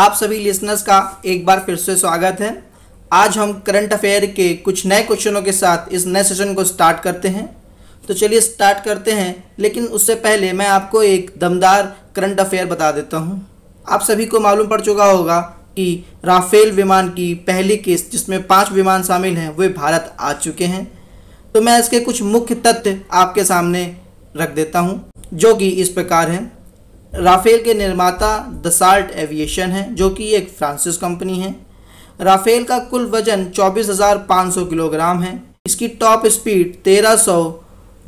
आप सभी लिसनर्स का एक बार फिर से स्वागत है आज हम करंट अफेयर के कुछ नए क्वेश्चनों के साथ इस नए सेशन को स्टार्ट करते हैं तो चलिए स्टार्ट करते हैं लेकिन उससे पहले मैं आपको एक दमदार करंट अफेयर बता देता हूँ आप सभी को मालूम पड़ चुका होगा कि राफेल विमान की पहली किस्त जिसमें पाँच विमान शामिल हैं वे भारत आ चुके हैं तो मैं इसके कुछ मुख्य तथ्य आपके सामने रख देता हूँ जो कि इस प्रकार हैं राफेल के निर्माता दसाल्ट एविएशन है जो कि एक फ्रांसिस कंपनी है राफेल का कुल वजन 24,500 किलोग्राम है इसकी टॉप स्पीड तेरह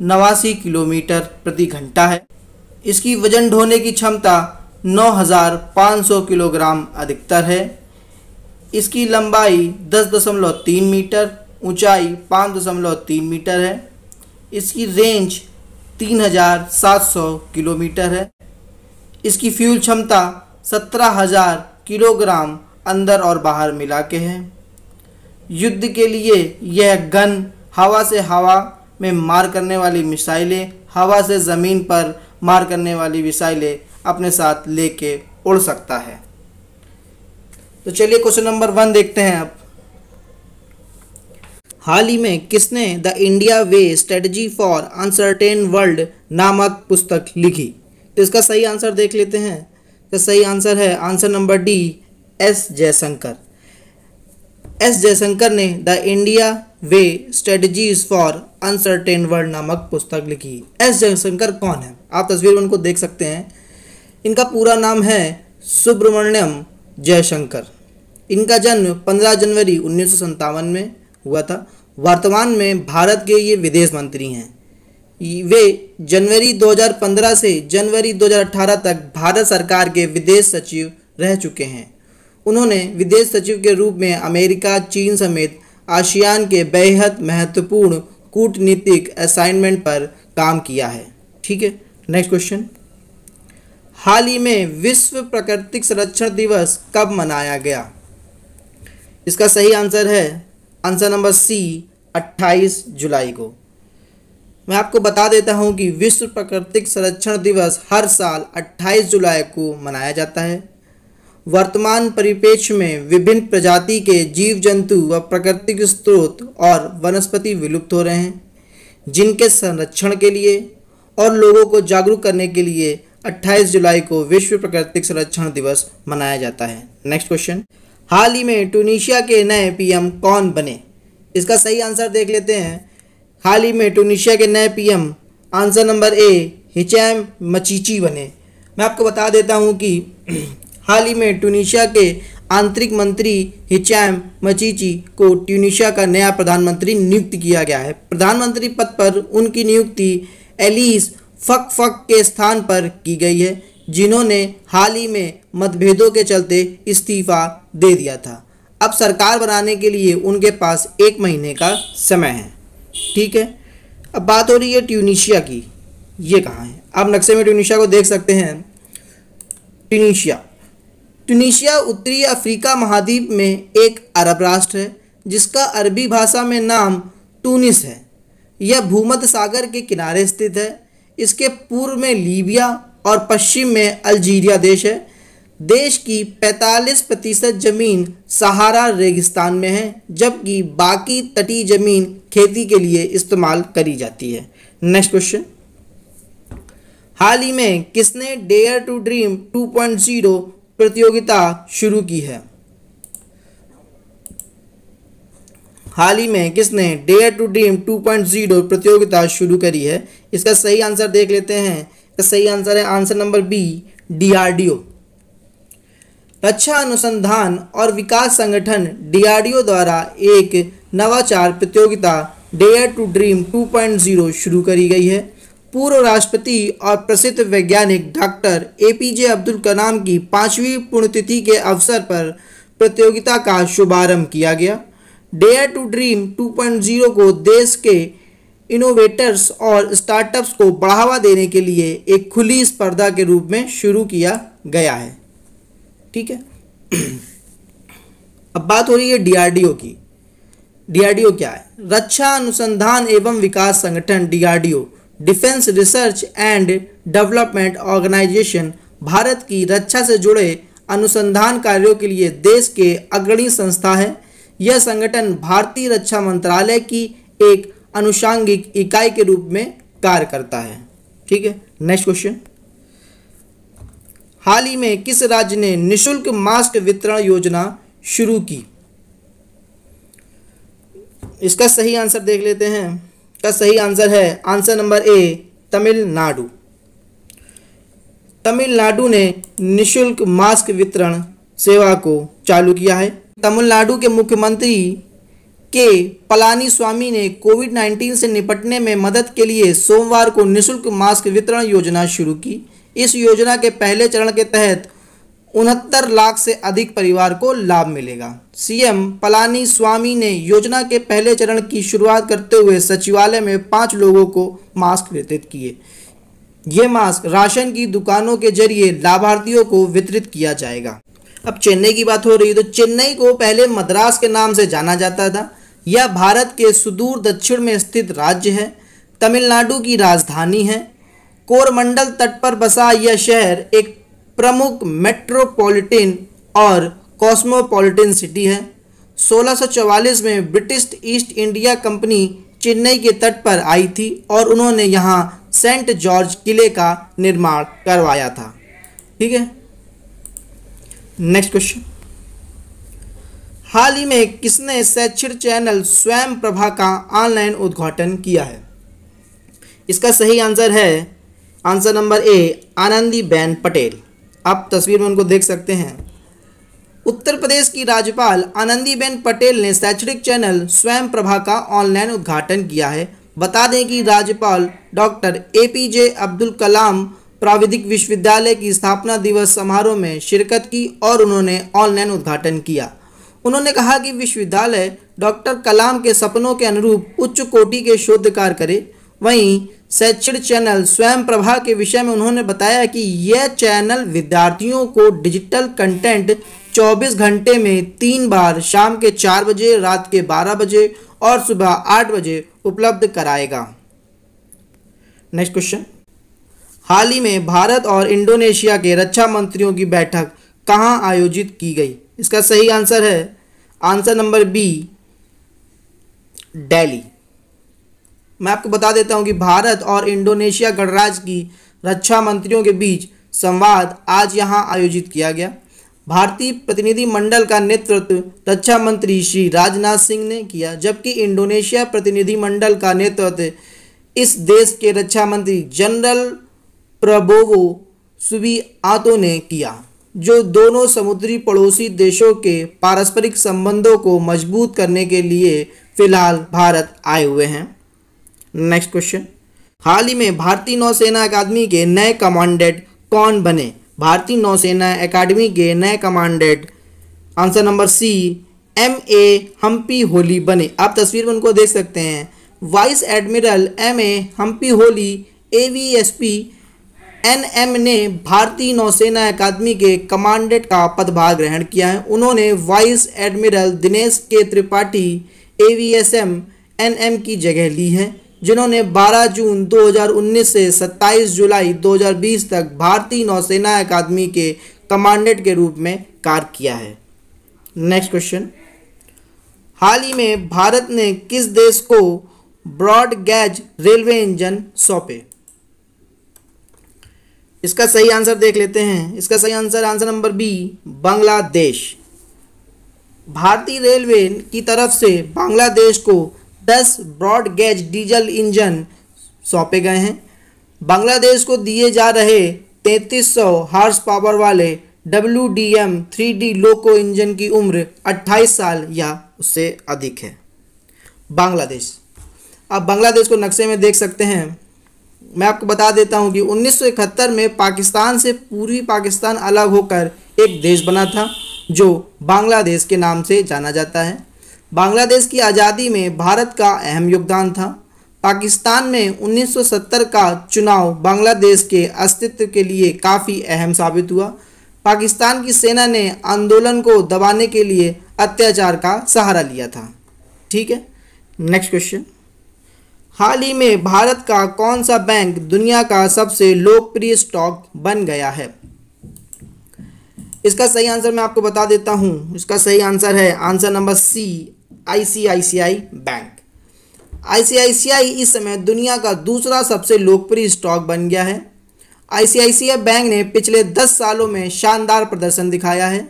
नवासी किलोमीटर प्रति घंटा है इसकी वजन ढोने की क्षमता 9,500 किलोग्राम अधिकतर है इसकी लंबाई 10.3 मीटर ऊंचाई 5.3 मीटर है इसकी रेंज 3,700 किलोमीटर है इसकी फ्यूल क्षमता सत्रह हज़ार किलोग्राम अंदर और बाहर मिला के है युद्ध के लिए यह गन हवा से हवा में मार करने वाली मिसाइलें हवा से ज़मीन पर मार करने वाली मिसाइलें अपने साथ लेके उड़ सकता है तो चलिए क्वेश्चन नंबर वन देखते हैं अब हाल ही में किसने the India way strategy for uncertain world नामक पुस्तक लिखी तो इसका सही आंसर देख लेते हैं तो सही आंसर है answer number D S Jaishankar S Jaishankar ने the India way strategies for uncertain world नामक पुस्तक लिखी एस जयशंकर कौन है आप तस्वीर में उनको देख सकते हैं इनका पूरा नाम है सुब्रमण्यम जयशंकर इनका जन्म 15 जनवरी उन्नीस में हुआ था वर्तमान में भारत के ये विदेश मंत्री हैं वे जनवरी 2015 से जनवरी 2018 तक भारत सरकार के विदेश सचिव रह चुके हैं उन्होंने विदेश सचिव के रूप में अमेरिका चीन समेत आशियान के बेहद महत्वपूर्ण कूटनीतिक असाइनमेंट पर काम किया है ठीक है नेक्स्ट क्वेश्चन हाल ही में विश्व प्राकृतिक संरक्षण दिवस कब मनाया गया इसका सही आंसर है आंसर नंबर सी 28 जुलाई को मैं आपको बता देता हूं कि विश्व प्राकृतिक संरक्षण दिवस हर साल 28 जुलाई को मनाया जाता है वर्तमान परिपेक्ष में विभिन्न प्रजाति के जीव जंतु व प्राकृतिक स्रोत और वनस्पति विलुप्त हो रहे हैं जिनके संरक्षण के लिए और लोगों को जागरूक करने के लिए 28 जुलाई को विश्व प्राकृतिक संरक्षण दिवस मनाया जाता है नेक्स्ट क्वेश्चन हाल ही में ट्यूनिशिया के नए पीएम कौन बने इसका सही आंसर देख लेते हैं हाल ही में ट्यूनिशिया के नए PM answer number A Hichem Mechichi बने मैं आपको बता देता हूँ कि हाल ही में ट्यूनिशिया के आंतरिक मंत्री हिचैम मचीची को ट्यूनिशिया का नया प्रधानमंत्री नियुक्त किया गया है प्रधानमंत्री पद पर उनकी नियुक्ति एलिस फक फक के स्थान पर की गई है जिन्होंने हाल ही में मतभेदों के चलते इस्तीफा दे दिया था अब सरकार बनाने के लिए उनके पास एक महीने का समय है ठीक है अब बात हो रही है ट्यूनिशिया की ये कहाँ है आप नक्शे में ट्यूनिशिया को देख सकते हैं ट्यूनिशिया ट्यूनिशिया उत्तरी अफ्रीका महाद्वीप में एक अरब राष्ट्र है जिसका अरबी भाषा में नाम टूनिस है यह भूमध्य सागर के किनारे स्थित है इसके पूर्व में लीबिया और पश्चिम में अल्जीरिया देश है देश की 45 प्रतिशत जमीन सहारा रेगिस्तान में है जबकि बाकी तटीय जमीन खेती के लिए इस्तेमाल करी जाती है नेक्स्ट क्वेश्चन हाल ही में किसने डेयर टू ड्रीम 2.0 प्रतियोगिता शुरू की है हाल ही में किसने डेयर टू ड्रीम 2.0 प्रतियोगिता शुरू करी है इसका सही आंसर देख लेते हैं इसका सही आंसर है आंसर नंबर बी डीआरडीओ रक्षा अनुसंधान और विकास संगठन डीआरडीओ द्वारा एक नवाचार प्रतियोगिता डेयर टू ड्रीम 2.0 शुरू करी गई है पूर्व राष्ट्रपति और प्रसिद्ध वैज्ञानिक डॉक्टर एपीजे अब्दुल कलाम की पाँचवीं पुण्यतिथि के अवसर पर प्रतियोगिता का शुभारंभ किया गया डेयर टू ड्रीम 2.0 को देश के इनोवेटर्स और स्टार्टअप्स को बढ़ावा देने के लिए एक खुली स्पर्धा के रूप में शुरू किया गया है ठीक है अब बात हो रही है डीआरडीओ की डीआरडीओ क्या है रक्षा अनुसंधान एवं विकास संगठन DRDO defence research and development organisation Bharat की रक्षा से जुड़े अनुसंधान कार्यों के लिए देश के अग्रणी संस्था है यह संगठन भारतीय रक्षा मंत्रालय की एक अनुषांगिक इकाई के रूप में कार्य करता है ठीक है नेक्स्ट क्वेश्चन हाल ही में किस राज्य ने निशुल्क मास्क वितरण योजना शुरू की इसका सही आंसर देख लेते हैं का सही आंसर है answer number A Tamil Nadu Tamil Nadu ने निशुल्क मास्क वितरण सेवा को चालू किया है तमिलनाडु के मुख्यमंत्री के पलानी स्वामी ने कोविड 19 से निपटने में मदद के लिए सोमवार को निशुल्क मास्क वितरण योजना शुरू की इस योजना के पहले चरण के तहत उनहत्तर लाख से अधिक परिवार को लाभ मिलेगा सीएम पलानी स्वामी ने योजना के पहले चरण की शुरुआत करते हुए सचिवालय में पाँच लोगों को मास्क वितरित किए ये मास्क राशन की दुकानों के जरिए लाभार्थियों को वितरित किया जाएगा अब चेन्नई की बात हो रही है तो चेन्नई को पहले मद्रास के नाम से जाना जाता था यह भारत के सुदूर दक्षिण में स्थित राज्य है तमिलनाडु की राजधानी है कोरमंडल तट पर बसा यह शहर एक प्रमुख मेट्रोपॉलिटन और कॉस्मोपॉलिटन सिटी है 1644 में British East India Company Chennai के तट पर आई थी और उन्होंने यहाँ सेंट जॉर्ज किले का निर्माण करवाया था ठीक है नेक्स्ट क्वेश्चन हाल ही में किसने शैक्षिक चैनल स्वयं प्रभा का ऑनलाइन उद्घाटन किया है इसका सही आंसर है answer number A Anandiben Patel आप तस्वीर में उनको देख सकते हैं उत्तर प्रदेश की राज्यपाल आनंदीबेन पटेल ने शैक्षणिक चैनल स्वयं प्रभा का ऑनलाइन उद्घाटन किया है बता दें कि राज्यपाल doctor A P J Abdul Kalam प्राविधिक विश्वविद्यालय की स्थापना दिवस समारोह में शिरकत की और उन्होंने ऑनलाइन उद्घाटन किया उन्होंने कहा कि विश्वविद्यालय डॉक्टर कलाम के सपनों के अनुरूप उच्च कोटि के शोध कार्य करे वहीं शैक्षणिक चैनल स्वयं प्रभा के विषय में उन्होंने बताया कि यह चैनल विद्यार्थियों को डिजिटल कंटेंट 24 घंटे में तीन बार शाम के चार बजे रात के बारह बजे और सुबह आठ बजे उपलब्ध कराएगा नेक्स्ट क्वेश्चन हाल ही में भारत और इंडोनेशिया के रक्षा मंत्रियों की बैठक कहाँ आयोजित की गई इसका सही आंसर है आंसर नंबर बी डेली मैं आपको बता देता हूँ कि भारत और इंडोनेशिया गणराज्य की रक्षा मंत्रियों के बीच संवाद आज यहाँ आयोजित किया गया भारतीय प्रतिनिधिमंडल का नेतृत्व रक्षा मंत्री श्री राजनाथ सिंह ने किया जबकि इंडोनेशिया प्रतिनिधिमंडल का नेतृत्व इस देश के रक्षा मंत्री जनरल प्रबोवो आतो ने किया जो दोनों समुद्री पड़ोसी देशों के पारस्परिक संबंधों को मजबूत करने के लिए फिलहाल भारत आए हुए हैं नेक्स्ट क्वेश्चन हाल ही में भारतीय नौसेना अकादमी के नए कमांडेंट कौन बने भारतीय नौसेना अकादमी के नए commandant answer number C M A Hampiholi बने आप तस्वीर में उनको देख सकते हैं vice admiral M A Hampiholi A V S P N M ने भारतीय नौसेना अकादमी के कमांडेंट का पदभार ग्रहण किया है उन्होंने vice admiral Dinesh K Tripathi A V S M N M की जगह ली है जिन्होंने 12 जून 2019 से 27 जुलाई 2020 तक भारतीय नौसेना अकादमी के कमांडेंट के रूप में कार्य किया है नेक्स्ट क्वेश्चन हाल ही में भारत ने किस देश को ब्रॉड गैज रेलवे इंजन सौंपे इसका सही आंसर देख लेते हैं इसका सही answer answer number B Bangladesh भारतीय रेलवे की तरफ से बांग्लादेश को दस ब्रॉड गेज डीजल इंजन सौंपे गए हैं बांग्लादेश को दिए जा रहे 3300 हार्स पावर वाले W D M three D loco engine की उम्र 28 साल या उससे अधिक है बांग्लादेश आप बांग्लादेश को नक्शे में देख सकते हैं मैं आपको बता देता हूं कि 1971 में पाकिस्तान से पूरी पाकिस्तान अलग होकर एक देश बना था जो बांग्लादेश के नाम से जाना जाता है बांग्लादेश की आज़ादी में भारत का अहम योगदान था पाकिस्तान में 1970 का चुनाव बांग्लादेश के अस्तित्व के लिए काफ़ी अहम साबित हुआ पाकिस्तान की सेना ने आंदोलन को दबाने के लिए अत्याचार का सहारा लिया था ठीक है नेक्स्ट क्वेश्चन हाल ही में भारत का कौन सा बैंक दुनिया का सबसे लोकप्रिय स्टॉक बन गया है इसका सही आंसर मैं आपको बता देता हूं इसका सही आंसर है answer number C ICICI bank ICICI इस समय दुनिया का दूसरा सबसे लोकप्रिय स्टॉक बन गया है आईसीआईसीआई बैंक ने पिछले दस सालों में शानदार प्रदर्शन दिखाया है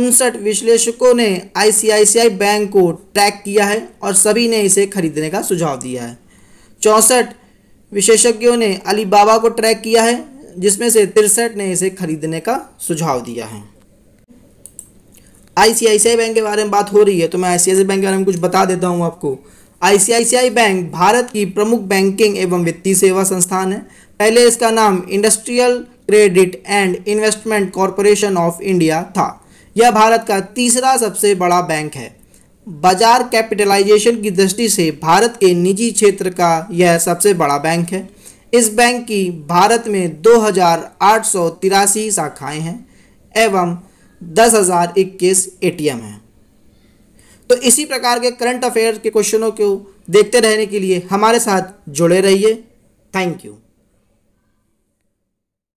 उनसठ विश्लेषकों ने आईसीआईसीआई बैंक को ट्रैक किया है और सभी ने इसे खरीदने का सुझाव दिया है चौंसठ विशेषज्ञों ने अलीबाबा को ट्रैक किया है जिसमें से तिरसठ ने इसे खरीदने का सुझाव दिया है आईसीआईसीआई बैंक के बारे में बात हो रही है तो मैं आईसीआईसीआई बैंक के बारे में कुछ बता देता हूँ आपको आईसीआईसीआई बैंक भारत की प्रमुख बैंकिंग एवं वित्तीय सेवा संस्थान है पहले इसका नाम industrial credit and investment corporation of India था यह भारत का तीसरा सबसे बड़ा बैंक है बाजार कैपिटलाइजेशन की दृष्टि से भारत के निजी क्षेत्र का यह सबसे बड़ा बैंक है इस बैंक की भारत में दो शाखाएं हैं एवं दस हज़ार इक्कीस ए है तो इसी प्रकार के करंट अफेयर के क्वेश्चनों को देखते रहने के लिए हमारे साथ जुड़े रहिए थैंक यू